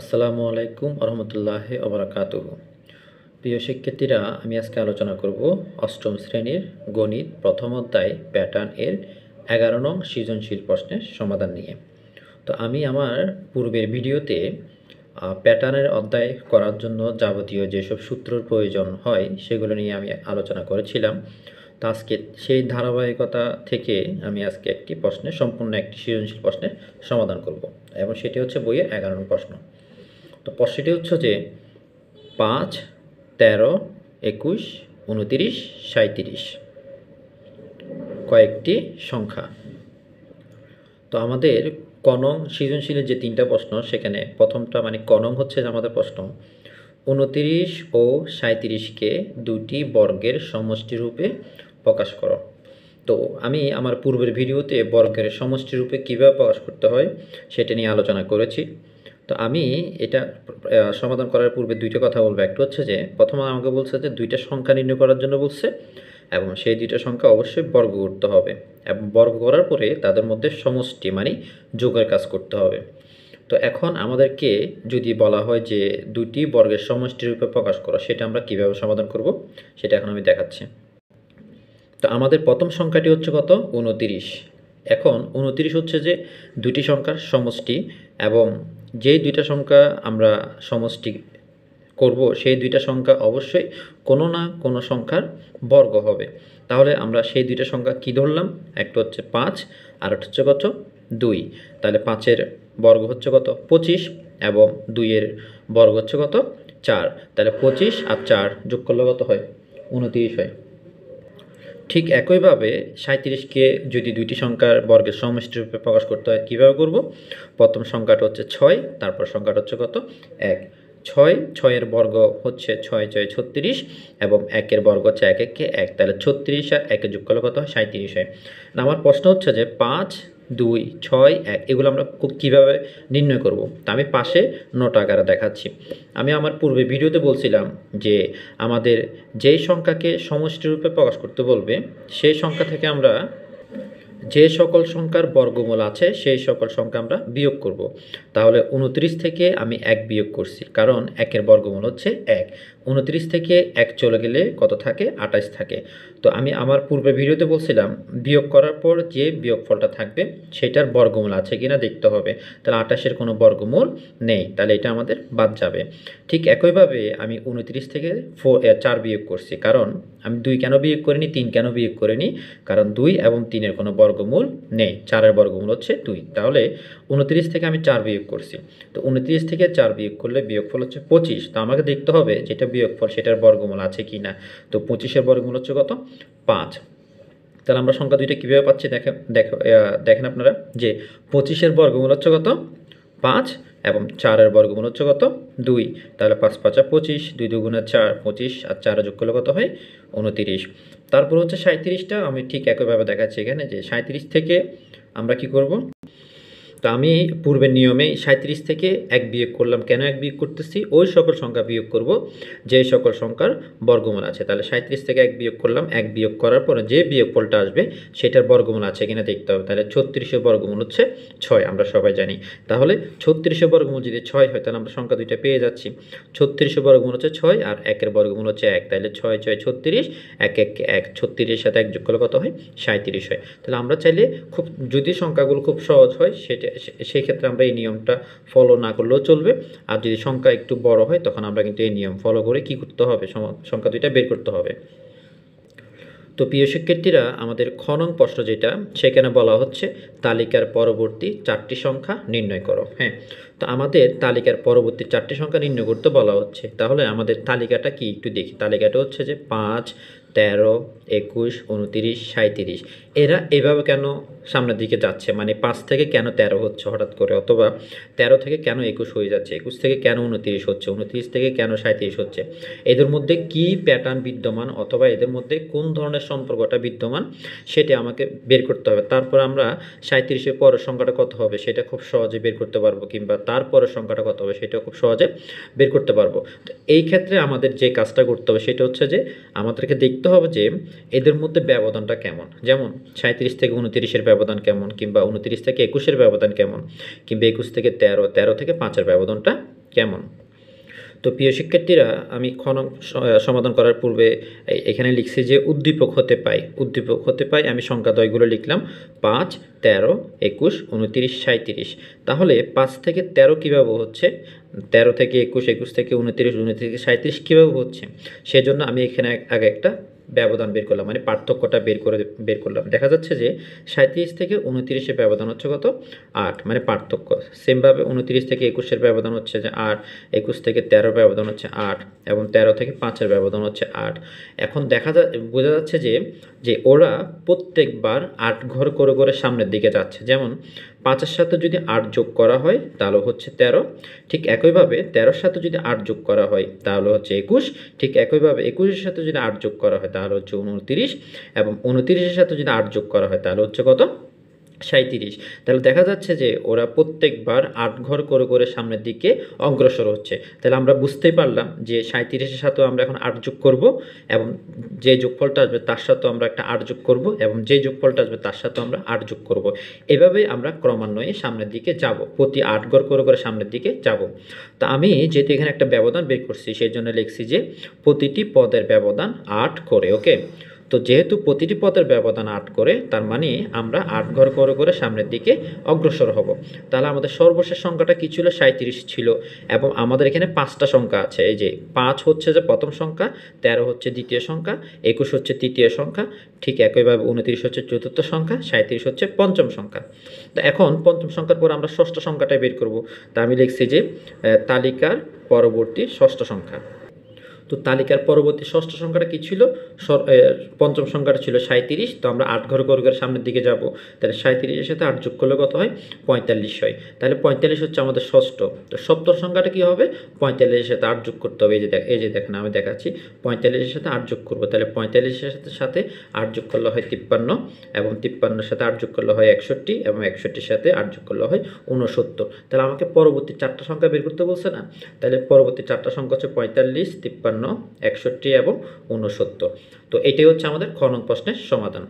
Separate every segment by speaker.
Speaker 1: আসসালামু আলাইকুম আহমতুল্লাহ অবরাকাত প্রিয় শিক্ষার্থীরা আমি আজকে আলোচনা করব অষ্টম শ্রেণীর গণিত প্রথম অধ্যায় প্যাটার্ন এর এগারো নং সৃজনশীল প্রশ্নের সমাধান নিয়ে তো আমি আমার পূর্বের ভিডিওতে প্যাটার্নের অধ্যায় করার জন্য যাবতীয় যেসব সূত্রর প্রয়োজন হয় সেগুলো নিয়ে আমি আলোচনা করেছিলাম তো আজকে সেই ধারাবাহিকতা থেকে আমি আজকে একটি প্রশ্নের সম্পূর্ণ একটি সৃজনশীল প্রশ্নের সমাধান করব এবং সেটি হচ্ছে বইয়ের এগারো প্রশ্ন তো প্রশ্নটি হচ্ছে যে পাঁচ তেরো একুশ উনতিরিশ সাঁত্রিশ কয়েকটি সংখ্যা তো আমাদের কনং সৃজনশীলের যে তিনটা প্রশ্ন সেখানে প্রথমটা মানে কনং হচ্ছে যে আমাদের প্রশ্ন উনতিরিশ ও সাঁত্রিশকে দুটি বর্গের সমষ্টিরূপে প্রকাশ করো তো আমি আমার পূর্বের ভিডিওতে বর্গের রূপে কীভাবে প্রকাশ করতে হয় সেটা নিয়ে আলোচনা করেছি তো আমি এটা সমাধান করার পূর্বে দুইটা কথা বলবো একটু হচ্ছে যে প্রথমে আমাকে বলছে যে দুইটা সংখ্যা নির্ণয় করার জন্য বলছে এবং সেই দুইটা সংখ্যা অবশ্যই বর্গ করতে হবে এবং বর্গ করার পরে তাদের মধ্যে সমষ্টি মানে যোগের কাজ করতে হবে তো এখন আমাদেরকে যদি বলা হয় যে দুটি বর্গের সমষ্টি রূপে প্রকাশ করা সেটা আমরা কিভাবে সমাধান করব সেটা এখন আমি দেখাচ্ছি তো আমাদের প্রথম সংখ্যাটি হচ্ছে কত উনতিরিশ এখন উনতিরিশ হচ্ছে যে দুটি সংখ্যার সমষ্টি এবং যেই দুইটা সংখ্যা আমরা সমষ্টি করব সেই দুইটা সংখ্যা অবশ্যই কোনো না কোনো সংখ্যার বর্গ হবে তাহলে আমরা সেই দুইটা সংখ্যা কি ধরলাম একটা হচ্ছে পাঁচ আর একটা হচ্ছে কত দুই তাহলে পাঁচের বর্গ হচ্ছে কত পঁচিশ এবং দুইয়ের বর্গ হচ্ছে কত চার তাহলে পঁচিশ আর চার যোগ করলে কত হয় উনতিরিশ হয় ঠিক একইভাবে সাঁত্রিশকে যদি দুইটি সংখ্যার বর্গের সমষ্টিরূপে প্রকাশ করতে হয় কীভাবে করব প্রথম সংখ্যাটা হচ্ছে ছয় তারপর সংখ্যাটা হচ্ছে কত এক ছয় ছয়ের বর্গ হচ্ছে ছয় ছয় ছত্রিশ এবং একের বর্গ হচ্ছে এক এককে এক তাহলে ছত্রিশ আর একে যোগ করলে কত হয় সাঁত্রিশ হয় আমার প্রশ্ন হচ্ছে যে পাঁচ দুই ছয় এক এগুলো আমরা কীভাবে নির্ণয় করব। তা আমি পাশে নটা আকারে দেখাচ্ছি আমি আমার পূর্বে ভিডিওতে বলছিলাম যে আমাদের যেই সংখ্যাকে সমষ্টিরূপে প্রকাশ করতে বলবে সেই সংখ্যা থেকে আমরা যে সকল সংখ্যার বর্গমূল আছে সেই সকল সংখ্যা আমরা বিয়োগ করব। তাহলে উনত্রিশ থেকে আমি এক বিয়োগ করছি কারণ একের বর্গমূল হচ্ছে এক উনত্রিশ থেকে এক চলে গেলে কত থাকে আঠাশ থাকে তো আমি আমার পূর্বে ভিডিওতে বলছিলাম বিয়োগ করার পর যে বিয়োগফলটা থাকবে সেটার বর্গমূল আছে কিনা দেখতে হবে তাহলে আঠাশের কোনো বর্গমূল নেই তাহলে এটা আমাদের বাদ যাবে ঠিক একইভাবে আমি উনত্রিশ থেকে ফোর চার বিয়োগ করছি কারণ আমি দুই কেন বিয়োগ করিনি তিন কেন বিয়োগ করিনি কারণ দুই এবং তিনের কোনো বর্গমূল নেই চারের বর্গমূল হচ্ছে দুই তাহলে উনত্রিশ থেকে আমি চার বিয়োগ করছি তো উনত্রিশ থেকে চার বিয়োগ করলে বিয়োগফল হচ্ছে পঁচিশ তো আমাকে দেখতে হবে যেটা বিয়োগফল সেটার বর্গমূল আছে কি না তো পঁচিশের বর্গমূল হচ্ছে কত পাঁচ তাহলে আমরা সংখ্যা দুইটা কীভাবে পাচ্ছি দেখেন দেখেন আপনারা যে পঁচিশের বর্গমূল হচ্ছে কত পাঁচ এবং চারের বর্গমূল হচ্ছে কত দুই তাহলে পাঁচ পাঁচা পঁচিশ দুই দুগুণা চার পঁচিশ আর চার যোগ করলে কত হয় উনতিরিশ তারপর হচ্ছে সাঁত্রিশটা আমি ঠিক একইভাবে দেখাচ্ছি এখানে যে সাঁত্রিশ থেকে আমরা কি করব তো আমি পূর্বের নিয়মে সাঁত্রিশ থেকে এক বিয়োগ করলাম কেন এক বিয়োগ করতেছি ওই সকল সংখ্যা বিয়োগ করব যেই সকল সংখ্যার বর্গমূল আছে তাহলে সাঁত্রিশ থেকে এক বিয়োগ করলাম এক বিয়োগ করার পরে যে ফলটা আসবে সেটার বর্গমূল আছে কিনা দেখতে হবে তাহলে ছত্রিশের বর্গমূল হচ্ছে ছয় আমরা সবাই জানি তাহলে ছত্রিশের বর্গমূল যদি ছয় হয় তাহলে আমরা সংখ্যা দুইটা পেয়ে যাচ্ছি ছত্রিশের বর্গমূল হচ্ছে ছয় আর একের বর্গমূল হচ্ছে এক তাহলে ছয় ছয় ছত্রিশ এক এক এক ছত্রিশের সাথে এক যোগ করলে কত হয় সাঁত্রিশ হয় তাহলে আমরা চাইলে খুব যদি সংখ্যাগুলো খুব সহজ হয় সেটা সেই ক্ষেত্রে আমরা এই নিয়মটা ফলো না করলেও চলবে আর যদি সংখ্যা একটু বড় হয় তখন আমরা কিন্তু এই নিয়ম ফলো করে কি করতে হবে সংখ্যা দুইটা বের করতে হবে তো প্রিয় শিক্ষার্থীরা আমাদের খনন প্রশ্ন যেটা সেখানে বলা হচ্ছে তালিকার পরবর্তী চারটি সংখ্যা নির্ণয় করো হ্যাঁ তো আমাদের তালিকার পরবর্তী চারটি সংখ্যা নির্ণয় করতে বলা হচ্ছে তাহলে আমাদের তালিকাটা কি একটু দেখি তালিকাটা হচ্ছে যে পাঁচ তেরো একুশ উনতিরিশ সাঁত্রিশ এরা এভাবে কেন সামনের দিকে যাচ্ছে মানে পাঁচ থেকে কেন তেরো হচ্ছে হঠাৎ করে অথবা তেরো থেকে কেন একুশ হয়ে যাচ্ছে একুশ থেকে কেন উনতিরিশ হচ্ছে উনত্রিশ থেকে কেন সাঁত্রিশ হচ্ছে এদের মধ্যে কি প্যাটার্ন বিদ্যমান অথবা এদের মধ্যে কোন ধরনের সম্পর্কটা বিদ্যমান সেটা আমাকে বের করতে হবে তারপর আমরা সাঁত্রিশের পরের সংখ্যাটা কত হবে সেটা খুব সহজে বের করতে পারবো কিংবা তার পরের সংখ্যাটা কত হবে সেটা খুব সহজে বের করতে পারবো এই ক্ষেত্রে আমাদের যে কাজটা করতে হবে সেটা হচ্ছে যে আমাদেরকে দেখতে দেখতে হবে যে এদের মধ্যে ব্যবধানটা কেমন যেমন সাঁত্রিশ থেকে উনতিরিশের ব্যবধান কেমন কিংবা উনতিরিশ থেকে একুশের ব্যবধান কেমন কিংবা একুশ থেকে তেরো তেরো থেকে পাঁচের ব্যবধানটা কেমন তো প্রিয় শিক্ষার্থীরা আমি ক্ষণ সমাধান করার পূর্বে এখানে লিখছি যে উদ্দীপক হতে পাই উদ্দীপক হতে পাই আমি সংখ্যাদয়গুলো লিখলাম পাঁচ তেরো একুশ উনতিরিশ সাঁত্রিশ তাহলে পাঁচ থেকে তেরো কীভাবে হচ্ছে তেরো থেকে একুশ একুশ থেকে উনতিরিশ থেকে সাঁত্রিশ কীভাবে হচ্ছে সেজন্য আমি এখানে আগে একটা ব্যবধান বের করলাম মানে পার্থক্যটা বের করে বের করলাম দেখা যাচ্ছে যে সাঁত্রিশ থেকে উনতিরিশের ব্যবধান হচ্ছে কত আট মানে পার্থক্য সেমভাবে উনতিরিশ থেকে একুশের ব্যবধান হচ্ছে যে আট একুশ থেকে তেরো ব্যবধান হচ্ছে আট এবং তেরো থেকে পাঁচের ব্যবধান হচ্ছে আট এখন দেখা যা বোঝা যাচ্ছে যে যে ওরা প্রত্যেকবার আট ঘর করে করে সামনের দিকে যাচ্ছে যেমন পাঁচের সাথে যদি আট যোগ করা হয় তাহলে হচ্ছে তেরো ঠিক একইভাবে তেরোর সাথে যদি আট যোগ করা হয় তাহলে হচ্ছে একুশ ঠিক একইভাবে একুশের সাথে যদি আট যোগ করা হয় তাহলে হচ্ছে উনতিরিশ এবং উনতিরিশের সাথে যদি আট যোগ করা হয় তাহলে হচ্ছে কত সাঁত্রিশ তাহলে দেখা যাচ্ছে যে ওরা প্রত্যেকবার আট ঘর করে করে সামনের দিকে অগ্রসর হচ্ছে তাহলে আমরা বুঝতেই পারলাম যে সাঁত্রিশের সাথেও আমরা এখন আট যোগ করব এবং যে যোগফলটা আসবে তার সাথেও আমরা একটা আট যোগ করব এবং যে যোগফলটা আসবে তার সাথেও আমরা আট যোগ করব এভাবে আমরা ক্রমান্বয়ে সামনের দিকে যাব প্রতি আট ঘর করে করে সামনের দিকে যাব তো আমি যেহেতু এখানে একটা ব্যবধান বের করছি সেই জন্য লিখছি যে প্রতিটি পদের ব্যবধান আট করে ওকে তো যেহেতু প্রতিটি পথের ব্যবধান আট করে তার মানে আমরা আট ঘর করে করে সামনের দিকে অগ্রসর হব তাহলে আমাদের সর্বশেষ সংখ্যাটা কী ছিল সাঁত্রিশ ছিল এবং আমাদের এখানে পাঁচটা সংখ্যা আছে এই যে পাঁচ হচ্ছে যে প্রথম সংখ্যা তেরো হচ্ছে দ্বিতীয় সংখ্যা একুশ হচ্ছে তৃতীয় সংখ্যা ঠিক একইভাবে উনত্রিশ হচ্ছে চতুর্থ সংখ্যা সাঁত্রিশ হচ্ছে পঞ্চম সংখ্যা তো এখন পঞ্চম সংখ্যার পর আমরা ষষ্ঠ সংখ্যাটা বের করব তা আমি লিখছি যে তালিকার পরবর্তী ষষ্ঠ সংখ্যা তো তালিকার পরবর্তী ষষ্ঠ সংখ্যাটা কী ছিল পঞ্চম সংখ্যাটা ছিল সাঁত্রিশ তো আমরা আট ঘর ঘর ঘর সামনের দিকে যাব তাহলে সাঁত্রিশের সাথে আট যোগ করলে কত হয় পঁয়তাল্লিশ হয় তাহলে পঁয়তাল্লিশ হচ্ছে আমাদের ষষ্ঠ তো সপ্তম সংখ্যাটা কী হবে পঁয়তাল্লিশের সাথে আট যোগ করতে হবে এই যে দেখ এই যে দেখেন আমি দেখাচ্ছি পঁয়তাল্লিশের সাথে আট যোগ করবো তাহলে পঁয়তাল্লিশের সাথে সাথে আট যোগ করলে হয় তিপ্পান্ন এবং তিপ্পান্নর সাথে আট যোগ করলে হয় একষট্টি এবং একষট্টির সাথে আট যোগ করলে হয় ঊনসত্তর তাহলে আমাকে পরবর্তী চারটা সংখ্যা বের করতে বলছে না তাহলে পরবর্তী চারটা সংখ্যা হচ্ছে পঁয়তাল্লিশ তিপ্পান্ন বাহান্ন একষট্টি এবং ঊনসত্তর তো এটাই হচ্ছে আমাদের খনন প্রশ্নের সমাধান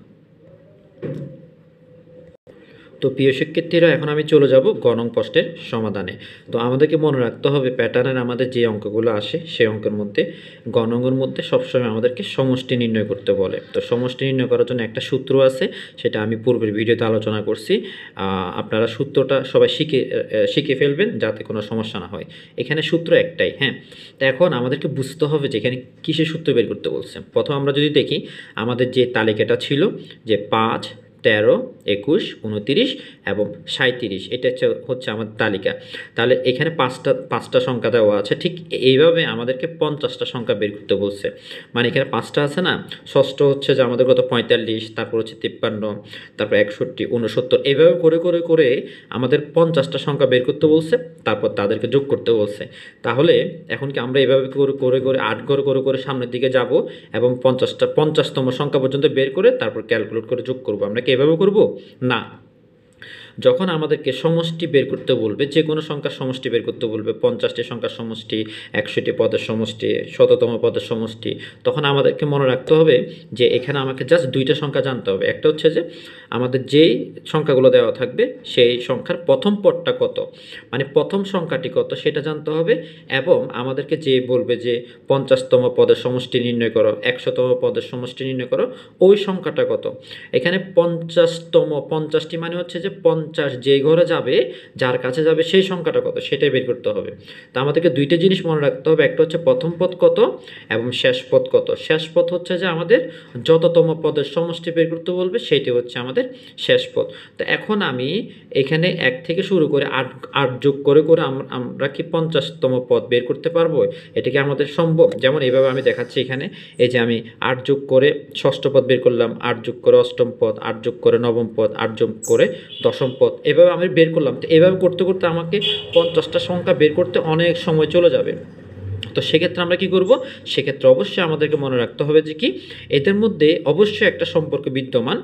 Speaker 1: তো প্রিয় শিক্ষার্থীরা এখন আমি চলে যাব গণং প্রশ্নের সমাধানে তো আমাদেরকে মনে রাখতে হবে প্যাটার্নের আমাদের যে অঙ্কগুলো আসে সেই অঙ্কের মধ্যে গণঙ্গের মধ্যে সবসময় আমাদেরকে সমষ্টি নির্ণয় করতে বলে তো সমষ্টি নির্ণয় করার জন্য একটা সূত্র আছে সেটা আমি পূর্বের ভিডিওতে আলোচনা করছি আপনারা সূত্রটা সবাই শিখে শিখে ফেলবেন যাতে কোনো সমস্যা না হয় এখানে সূত্র একটাই হ্যাঁ তো এখন আমাদেরকে বুঝতে হবে যে এখানে কিসের সূত্র বের করতে বলছে প্রথম আমরা যদি দেখি আমাদের যে তালিকাটা ছিল যে পাঁচ তেরো একুশ উনতিরিশ এবং সাঁত্রিশ এটা হচ্ছে হচ্ছে আমাদের তালিকা তাহলে এখানে পাঁচটা পাঁচটা সংখ্যা দেওয়া আছে ঠিক এইভাবে আমাদেরকে পঞ্চাশটা সংখ্যা বের করতে বলছে মানে এখানে পাঁচটা আছে না ষষ্ঠ হচ্ছে যে আমাদের কত পঁয়তাল্লিশ তারপর হচ্ছে তিপ্পান্ন তারপর একষট্টি উনসত্তর এইভাবে করে করে করে আমাদের পঞ্চাশটা সংখ্যা বের করতে বলছে তারপর তাদেরকে যোগ করতে বলছে তাহলে এখন কি আমরা এভাবে করে করে করে আট ঘর করে করে সামনের দিকে যাব এবং পঞ্চাশটা পঞ্চাশতম সংখ্যা পর্যন্ত বের করে তারপর ক্যালকুলেট করে যোগ করবো আমরা কে এভাবে করব না যখন আমাদেরকে সমষ্টি বের করতে বলবে যে কোনো সংখ্যার সমষ্টি বের করতে বলবে পঞ্চাশটি সংখ্যার সমষ্টি একশোটি পদের সমষ্টি শততম পদের সমষ্টি তখন আমাদেরকে মনে রাখতে হবে যে এখানে আমাকে জাস্ট দুইটা সংখ্যা জানতে হবে একটা হচ্ছে যে আমাদের যেই সংখ্যাগুলো দেওয়া থাকবে সেই সংখ্যার প্রথম পদটা কত মানে প্রথম সংখ্যাটি কত সেটা জানতে হবে এবং আমাদেরকে যে বলবে যে পঞ্চাশতম পদের সমষ্টি নির্ণয় করো একশোতম পদের সমষ্টি নির্ণয় করো ওই সংখ্যাটা কত এখানে পঞ্চাশতম পঞ্চাশটি মানে হচ্ছে যে পঞ্চ পঞ্চাশ যে ঘরে যাবে যার কাছে যাবে সেই সংখ্যাটা কত সেটাই বের করতে হবে তো আমাদেরকে দুইটা জিনিস মনে রাখতে হবে একটা হচ্ছে প্রথম পদ কত এবং শেষ পদ কত শেষ পথ হচ্ছে যে আমাদের যততম পদের সমষ্টি বের করতে বলবে সেটি হচ্ছে আমাদের শেষ পথ তো এখন আমি এখানে এক থেকে শুরু করে আট আট যোগ করে করে আমরা কি পঞ্চাশতম পদ বের করতে পারবো এটা কি আমাদের সম্ভব যেমন এইভাবে আমি দেখাচ্ছি এখানে এই যে আমি আট যোগ করে ষষ্ঠ পদ বের করলাম আট যোগ করে অষ্টম পদ আট যোগ করে নবম পদ আট যোগ করে দশম পদ এভাবে আমি বের করলাম তো এভাবে করতে করতে আমাকে পঞ্চাশটা সংখ্যা বের করতে অনেক সময় চলে যাবে তো সেক্ষেত্রে আমরা কি করব সেক্ষেত্রে অবশ্যই আমাদেরকে মনে রাখতে হবে যে কি এদের মধ্যে অবশ্যই একটা সম্পর্ক বিদ্যমান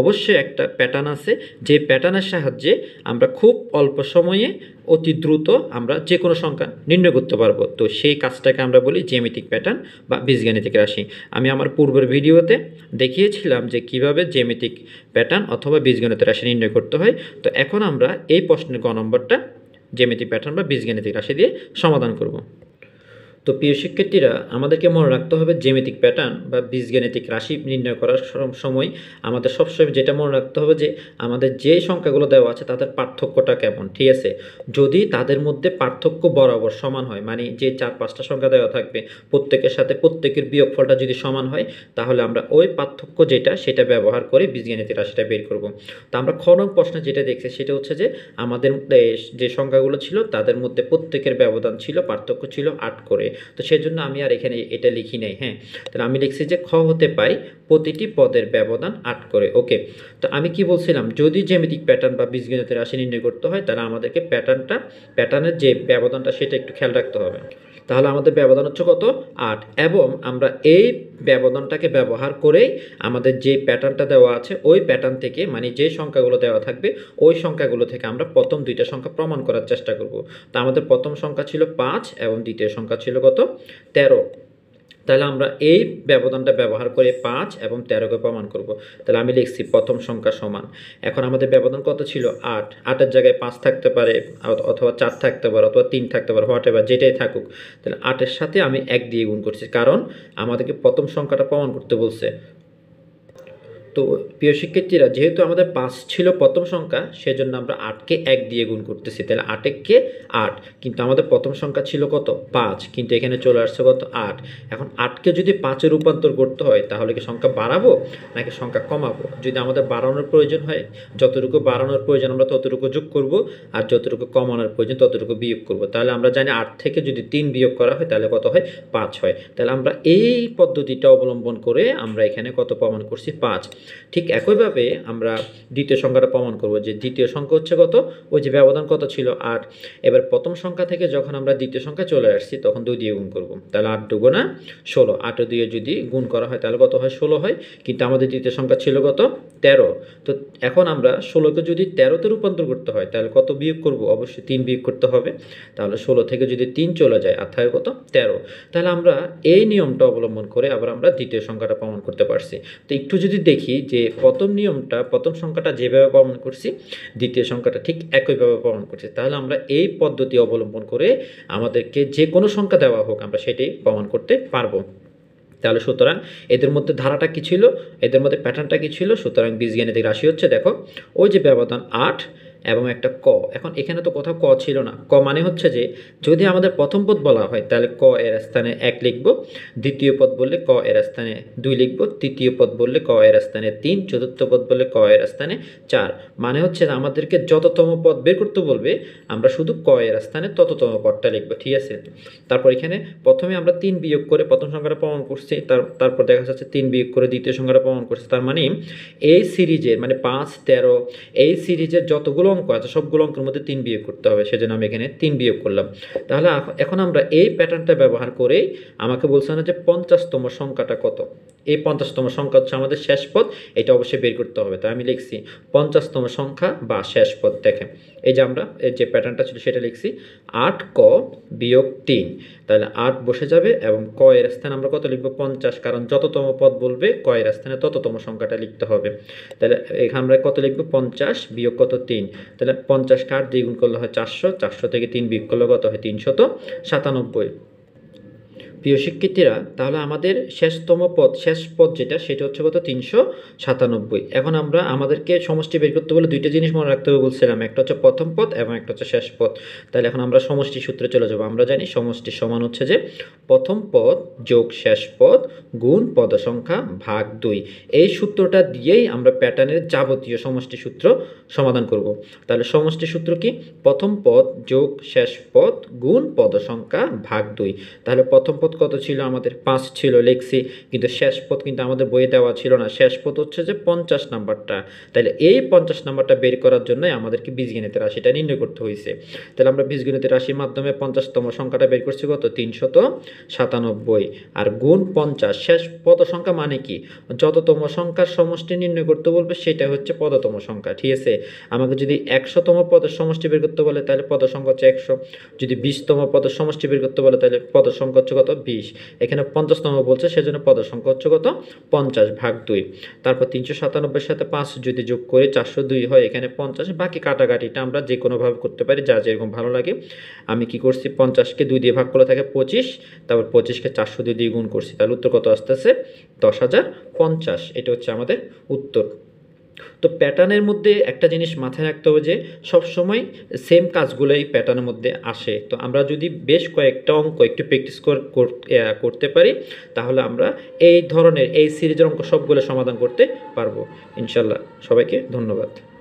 Speaker 1: অবশ্যই একটা প্যাটার্ন আছে যে প্যাটার্নের সাহায্যে আমরা খুব অল্প সময়ে অতি দ্রুত আমরা যে কোনো সংখ্যা নির্ণয় করতে পারবো তো সেই কাজটাকে আমরা বলি জেমেটিক প্যাটার্ন বা বীজগাণিতিক রাশি আমি আমার পূর্বের ভিডিওতে দেখিয়েছিলাম যে কিভাবে জেমেটিক প্যাটার্ন অথবা বীজগণিত রাশি নির্ণয় করতে হয় তো এখন আমরা এই প্রশ্নের গ নম্বরটা জেমেটিক প্যাটার্ন বা বীজগাণিতিক রাশি দিয়ে সমাধান করব তো প্রিয় শিক্ষার্থীরা আমাদেরকে মনে রাখতে হবে জেমেটিক প্যাটার্ন বা বীজগাণিতিক রাশি নির্ণয় করার সময় আমাদের সবসময় যেটা মনে রাখতে হবে যে আমাদের যে সংখ্যাগুলো দেওয়া আছে তাদের পার্থক্যটা কেমন ঠিক আছে যদি তাদের মধ্যে পার্থক্য বরাবর সমান হয় মানে যে চার পাঁচটা সংখ্যা দেওয়া থাকবে প্রত্যেকের সাথে প্রত্যেকের বিয়োগফলটা যদি সমান হয় তাহলে আমরা ওই পার্থক্য যেটা সেটা ব্যবহার করে বীজগাণিতিক রাশিটা বের করব তো আমরা খনক প্রশ্নে যেটা দেখছি সেটা হচ্ছে যে আমাদের যে সংখ্যাগুলো ছিল তাদের মধ্যে প্রত্যেকের ব্যবধান ছিল পার্থক্য ছিল আট করে তো সেজন্য আমি আর এখানে এটা লিখি নাই হ্যাঁ তাহলে আমি লিখছি যে খ হতে পাই প্রতিটি পদের ব্যবধান আট করে ওকে তো আমি কি বলছিলাম যদি জ্যামিতিক প্যাটার্ন বা বীজগণিতের রাশি নির্ণয় করতে হয় তাহলে আমাদেরকে প্যাটার্নটা প্যাটার্নের যে ব্যবধানটা সেটা একটু খেয়াল রাখতে হবে তাহলে আমাদের ব্যবধান হচ্ছে কত আট এবং আমরা এই ব্যবধানটাকে ব্যবহার করেই আমাদের যে প্যাটার্নটা দেওয়া আছে ওই প্যাটার্ন থেকে মানে যে সংখ্যাগুলো দেওয়া থাকবে ওই সংখ্যাগুলো থেকে আমরা প্রথম দুইটা সংখ্যা প্রমাণ করার চেষ্টা করব তা আমাদের প্রথম সংখ্যা ছিল পাঁচ এবং দ্বিতীয় সংখ্যা ছিল কত তেরো তাহলে আমরা এই ব্যবধানটা ব্যবহার করে পাঁচ এবং তেরোকে প্রমাণ করব তাহলে আমি লিখছি প্রথম সংখ্যা সমান এখন আমাদের ব্যবধান কত ছিল আট আটের জায়গায় পাঁচ থাকতে পারে অথবা চার থাকতে পারে অথবা তিন থাকতে পারে হোয়াট এভার যেটাই থাকুক তাহলে আটের সাথে আমি এক দিয়ে গুণ করছি কারণ আমাদেরকে প্রথম সংখ্যাটা প্রমাণ করতে বলছে তো প্রিয় শিক্ষার্থীরা যেহেতু আমাদের পাঁচ ছিল প্রথম সংখ্যা সেজন্য আমরা আটকে এক দিয়ে গুণ করতেছি তাহলে আটেককে আট কিন্তু আমাদের প্রথম সংখ্যা ছিল কত পাঁচ কিন্তু এখানে চলে আসছে কত আট এখন আটকে যদি পাঁচে রূপান্তর করতে হয় তাহলে কি সংখ্যা বাড়াবো নাকি সংখ্যা কমাবো যদি আমাদের বাড়ানোর প্রয়োজন হয় যতটুকু বাড়ানোর প্রয়োজন আমরা ততটুকু যোগ করব আর যতটুকু কমানোর প্রয়োজন ততটুকু বিয়োগ করব তাহলে আমরা জানি আট থেকে যদি তিন বিয়োগ করা হয় তাহলে কত হয় পাঁচ হয় তাহলে আমরা এই পদ্ধতিটা অবলম্বন করে আমরা এখানে কত প্রমাণ করছি পাঁচ ঠিক একইভাবে আমরা দ্বিতীয় সংখ্যাটা প্রমাণ করব যে দ্বিতীয় সংখ্যা হচ্ছে কত ওই যে ব্যবধান কত ছিল আট এবার প্রথম সংখ্যা থেকে যখন আমরা দ্বিতীয় সংখ্যা চলে আসছি তখন দুই দিয়ে গুণ করব তাহলে আট দু গোনা ষোলো আটও দিয়ে যদি গুণ করা হয় তাহলে কত হয় ষোলো হয় কিন্তু আমাদের দ্বিতীয় সংখ্যা ছিল কত তেরো তো এখন আমরা ষোলোকে যদি তেরোতে রূপান্তর করতে হয় তাহলে কত বিয়োগ করব অবশ্যই তিন বিয়োগ করতে হবে তাহলে ষোলো থেকে যদি তিন চলে যায় আর থাকে কত তেরো তাহলে আমরা এই নিয়মটা অবলম্বন করে আবার আমরা দ্বিতীয় সংখ্যাটা প্রমাণ করতে পারছি তো একটু যদি দেখি দেখি যে প্রথম নিয়মটা প্রথম সংখ্যাটা যেভাবে প্রমাণ করছি দ্বিতীয় সংখ্যাটা ঠিক একইভাবে প্রমাণ করছি তাহলে আমরা এই পদ্ধতি অবলম্বন করে আমাদেরকে যে কোনো সংখ্যা দেওয়া হোক আমরা সেটাই প্রমাণ করতে পারবো তাহলে সুতরাং এদের মধ্যে ধারাটা কী ছিল এদের মধ্যে প্যাটার্নটা কী ছিল সুতরাং বিজ্ঞানীদের রাশি হচ্ছে দেখো ওই যে ব্যবধান আট এবং একটা ক এখন এখানে তো কোথাও ক ছিল না ক মানে হচ্ছে যে যদি আমাদের প্রথম পদ বলা হয় তাহলে ক এর স্থানে এক লিখব দ্বিতীয় পদ বললে ক এর স্থানে দুই লিখব তৃতীয় পদ বললে ক এর স্থানে তিন চতুর্থ পদ বললে ক এর স্থানে চার মানে হচ্ছে আমাদেরকে যততম পদ বের করতে বলবে আমরা শুধু ক এর স্থানে তততম পদটা লিখবো ঠিক আছে তারপর এখানে প্রথমে আমরা তিন বিয়োগ করে প্রথম সংখ্যাটা প্রমাণ করছি তারপর দেখা যাচ্ছে তিন বিয়োগ করে দ্বিতীয় সংখ্যাটা প্রমাণ করছি তার মানে এই সিরিজের মানে পাঁচ তেরো এই সিরিজের যতগুলো অঙ্ক আছে সবগুলো অঙ্কের মধ্যে তিন বিয়োগ করতে হবে সেজন্য আমি এখানে তিন বিয়োগ করলাম তাহলে এখন আমরা এই প্যাটার্নটা ব্যবহার করেই আমাকে বলছে না যে পঞ্চাশতম সংখ্যাটা কত এই পঞ্চাশতম সংখ্যা হচ্ছে আমাদের শেষ পদ এটা অবশ্যই বের করতে হবে তাই আমি লিখছি পঞ্চাশতম সংখ্যা বা শেষ পদ দেখেন এই যে আমরা এর যে প্যাটার্নটা ছিল সেটা লিখছি আট ক বিয়োগ তিন তাহলে আট বসে যাবে এবং ক এর স্থানে আমরা কত লিখবো পঞ্চাশ কারণ যততম পদ বলবে ক এর স্থানে তততম সংখ্যাটা লিখতে হবে তাহলে এখানে আমরা কত লিখবো পঞ্চাশ বিয়োগ কত তিন তাহলে পঞ্চাশকে দিয়ে দ্বিগুণ করলে হয় চারশো চারশো থেকে তিন বিয়োগ করলে কত হয় তিনশত সাতানব্বই প্রিয় শিক্ষার্থীরা তাহলে আমাদের শেষতম পদ শেষ পদ যেটা সেটা হচ্ছে কত তিনশো সাতানব্বই এখন আমরা আমাদেরকে সমষ্টি বের করতে বলে দুইটা জিনিস মনে রাখতে হবে বলছিলাম একটা হচ্ছে প্রথম পদ এবং একটা হচ্ছে শেষ পদ তাহলে এখন আমরা সমষ্টি সূত্রে চলে যাবো আমরা জানি সমষ্টি সমান হচ্ছে যে প্রথম পদ যোগ শেষ পদ গুণ সংখ্যা ভাগ দুই এই সূত্রটা দিয়েই আমরা প্যাটার্নের যাবতীয় সমষ্টি সূত্র সমাধান করব তাহলে সমষ্টি সূত্র কি প্রথম পদ যোগ শেষ পদ গুণ পদসংখ্যা ভাগ দুই তাহলে প্রথম পদ পথ কত ছিল আমাদের পাঁচ ছিল লেখছি কিন্তু শেষ পথ কিন্তু আমাদের বইয়ে দেওয়া ছিল না শেষ পথ হচ্ছে যে পঞ্চাশ নাম্বারটা তাহলে এই পঞ্চাশ নাম্বারটা বের করার জন্যই আমাদেরকে বীজগণিতের রাশিটা নির্ণয় করতে হয়েছে তাহলে আমরা বীজগণিতের রাশির মাধ্যমে পঞ্চাশতম সংখ্যাটা বের করছি কত তিনশত সাতানব্বই আর গুণ পঞ্চাশ শেষ পদ সংখ্যা মানে কি যততম সংখ্যার সমষ্টি নির্ণয় করতে বলবে সেটা হচ্ছে পদতম সংখ্যা ঠিক আছে আমাকে যদি একশোতম পদের সমষ্টি বের করতে বলে তাহলে পদ সংখ্যা হচ্ছে একশো যদি বিশতম পদের সমষ্টি বের করতে বলে তাহলে পদ সংখ্যা হচ্ছে কত বিশ এখানে পঞ্চাশতম বলছে সেজন্য পদের সংখ্যা হচ্ছে কত পঞ্চাশ ভাগ দুই তারপর তিনশো সাতানব্বইয়ের সাথে পাঁচ যদি যোগ করে চারশো দুই হয় এখানে পঞ্চাশ বাকি কাটাকাটিটা আমরা যে কোনোভাবে করতে পারি যা যেরকম ভালো লাগে আমি কি করছি পঞ্চাশকে দুই দিয়ে ভাগ করে থাকে পঁচিশ তারপর পঁচিশকে চারশো দুই দিয়ে গুণ করছি তাহলে উত্তর কত আসতেছে দশ হাজার পঞ্চাশ এটা হচ্ছে আমাদের উত্তর তো প্যাটার্নের মধ্যে একটা জিনিস মাথায় রাখতে হবে যে সবসময় সেম কাজগুলোই প্যাটার্নের মধ্যে আসে তো আমরা যদি বেশ কয়েকটা অঙ্ক একটু প্র্যাকটিস করতে পারি তাহলে আমরা এই ধরনের এই সিরিজের অঙ্ক সবগুলো সমাধান করতে পারবো ইনশাল্লাহ সবাইকে ধন্যবাদ